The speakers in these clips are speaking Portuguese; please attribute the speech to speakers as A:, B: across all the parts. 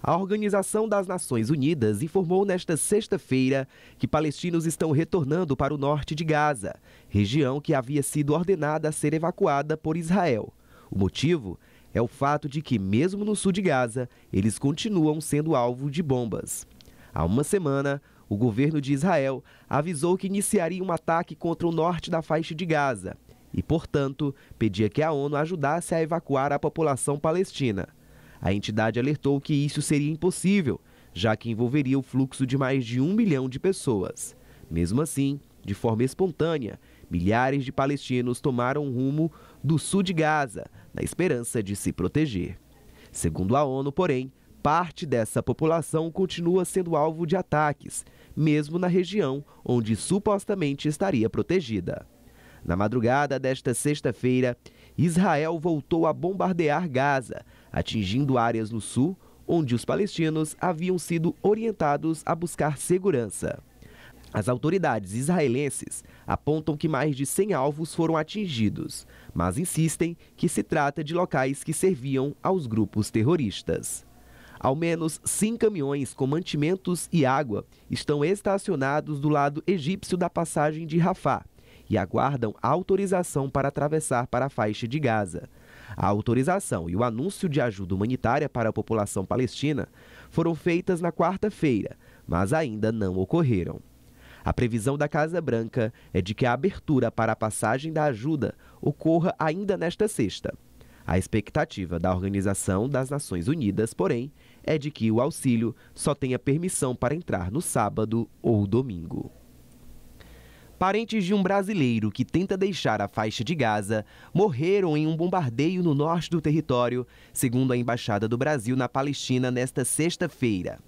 A: A Organização das Nações Unidas informou nesta sexta-feira que palestinos estão retornando para o norte de Gaza, região que havia sido ordenada a ser evacuada por Israel. O motivo é o fato de que, mesmo no sul de Gaza, eles continuam sendo alvo de bombas. Há uma semana, o governo de Israel avisou que iniciaria um ataque contra o norte da faixa de Gaza e, portanto, pedia que a ONU ajudasse a evacuar a população palestina. A entidade alertou que isso seria impossível, já que envolveria o fluxo de mais de um milhão de pessoas. Mesmo assim, de forma espontânea, milhares de palestinos tomaram rumo do sul de Gaza, na esperança de se proteger. Segundo a ONU, porém, parte dessa população continua sendo alvo de ataques, mesmo na região onde supostamente estaria protegida. Na madrugada desta sexta-feira, Israel voltou a bombardear Gaza, atingindo áreas no sul onde os palestinos haviam sido orientados a buscar segurança. As autoridades israelenses apontam que mais de 100 alvos foram atingidos, mas insistem que se trata de locais que serviam aos grupos terroristas. Ao menos cinco caminhões com mantimentos e água estão estacionados do lado egípcio da passagem de Rafah, e aguardam autorização para atravessar para a faixa de Gaza. A autorização e o anúncio de ajuda humanitária para a população palestina foram feitas na quarta-feira, mas ainda não ocorreram. A previsão da Casa Branca é de que a abertura para a passagem da ajuda ocorra ainda nesta sexta. A expectativa da Organização das Nações Unidas, porém, é de que o auxílio só tenha permissão para entrar no sábado ou domingo. Parentes de um brasileiro que tenta deixar a faixa de Gaza morreram em um bombardeio no norte do território, segundo a Embaixada do Brasil na Palestina nesta sexta-feira.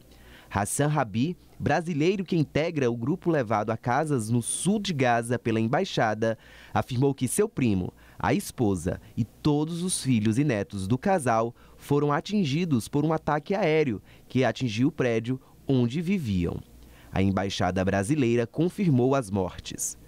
A: Hassan Rabi, brasileiro que integra o grupo levado a casas no sul de Gaza pela embaixada, afirmou que seu primo, a esposa e todos os filhos e netos do casal foram atingidos por um ataque aéreo que atingiu o prédio onde viviam. A embaixada brasileira confirmou as mortes.